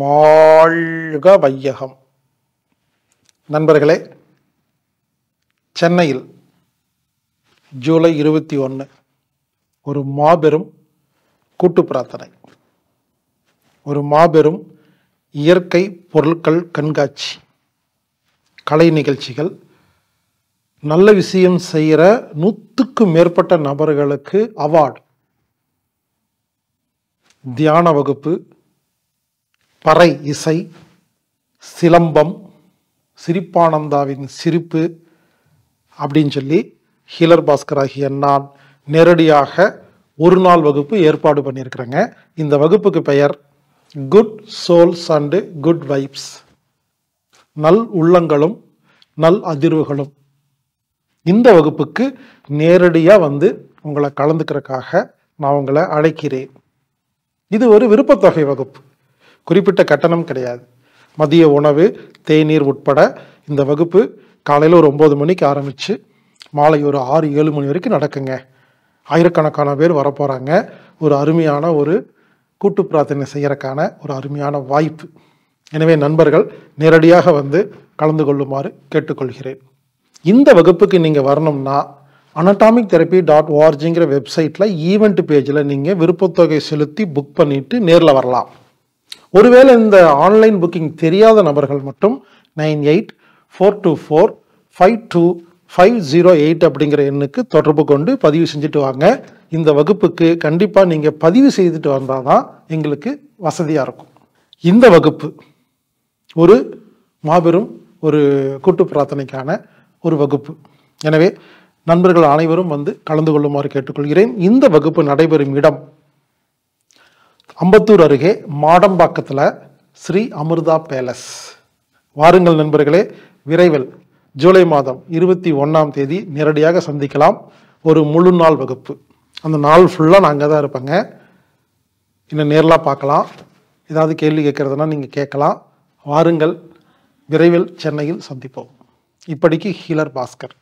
வாழ்க வையகம் நண்பர்களே சென்னையில் ஜூலை இருபத்தி ஒன்று ஒரு மாபெரும் கூட்டு பிரார்த்தனை ஒரு மாபெரும் இயற்கை பொருட்கள் கண்காட்சி கலை நிகழ்ச்சிகள் நல்ல விஷயம் செய்கிற நூற்றுக்கும் மேற்பட்ட நபர்களுக்கு அவார்டு தியான வகுப்பு பறை இசை சிலம்பம் சிரிப்பானந்தாவின் சிரிப்பு அப்படின்னு சொல்லி ஹீலர் பாஸ்கர் ஆகிய நான் நேரடியாக ஒரு நாள் வகுப்பு ஏற்பாடு பண்ணியிருக்கிறேங்க இந்த வகுப்புக்கு பெயர் good souls and good vibes நல் உள்ளங்களும் நல் அதிர்வுகளும் இந்த வகுப்புக்கு நேரடியாக வந்து உங்களை கலந்துக்கிறக்காக நான் உங்களை அழைக்கிறேன் இது ஒரு விருப்பத்தொகை வகுப்பு குறிப்பிட்ட கட்டணம் கிடையாது மதிய உணவு தேநீர் உட்பட இந்த வகுப்பு காலையில் ஒரு ஒம்பது மணிக்கு ஆரம்பித்து மாலை ஒரு ஆறு ஏழு மணி வரைக்கும் நடக்குங்க ஆயிரக்கணக்கான பேர் வரப்போகிறாங்க ஒரு அருமையான ஒரு கூட்டு பிரார்த்தனை செய்கிறக்கான ஒரு அருமையான வாய்ப்பு எனவே நண்பர்கள் நேரடியாக வந்து கலந்து கொள்ளுமாறு கேட்டுக்கொள்கிறேன் இந்த வகுப்புக்கு நீங்கள் வரணும்னா அனட்டாமிக் தெரப்பி டாட் ஓஆர்ஜிங்கிற வெப்சைட்டில் ஈவெண்ட் பேஜில் நீங்கள் விருப்பத்தொகை செலுத்தி புக் பண்ணிவிட்டு நேரில் வரலாம் ஒருவேளை இந்த ஆன்லைன் புக்கிங் தெரியாத நபர்கள் மட்டும் nine eight four two four five two five zero eight அப்படிங்கிற எண்ணுக்கு தொடர்பு கொண்டு பதிவு செஞ்சுட்டு வாங்க இந்த வகுப்புக்கு கண்டிப்பாக நீங்கள் பதிவு செய்துட்டு வந்தால் தான் எங்களுக்கு வசதியாக இருக்கும் இந்த வகுப்பு ஒரு மாபெரும் ஒரு கூட்டு பிரார்த்தனைக்கான ஒரு வகுப்பு எனவே நண்பர்கள் அனைவரும் வந்து கலந்து கொள்ளுமாறு கேட்டுக்கொள்கிறேன் இந்த வகுப்பு நடைபெறும் இடம் அம்பத்தூர் அருகே மாடம்பாக்கத்தில் ஸ்ரீ அமிர்தா பேலஸ் வாருங்கள் நண்பர்களே விரைவில் ஜூலை மாதம் இருபத்தி ஒன்றாம் தேதி நேரடியாக சந்திக்கலாம் ஒரு முழு நாள் வகுப்பு அந்த நாள் ஃபுல்லாக நான் அங்கே தான் இருப்பேங்க இன்னும் நேரலாக பார்க்கலாம் ஏதாவது கேள்வி கேட்குறதுனா நீங்கள் கேட்கலாம் வாருங்கள் விரைவில் சென்னையில் சந்திப்போம் இப்படிக்கு ஹீலர் பாஸ்கர்